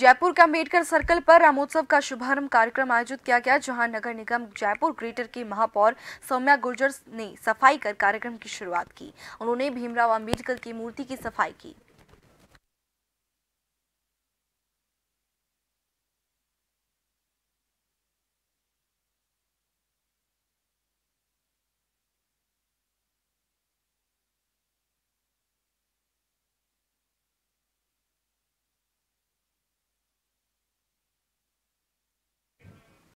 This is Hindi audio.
जयपुर के अम्बेडकर सर्कल पर रामोत्सव का शुभारंभ कार्यक्रम आयोजित किया गया जहां नगर निगम जयपुर ग्रेटर की महापौर सौम्या गुर्जर ने सफाई कर कार्यक्रम की शुरुआत की उन्होंने भीमराव अम्बेडकर की मूर्ति की सफाई की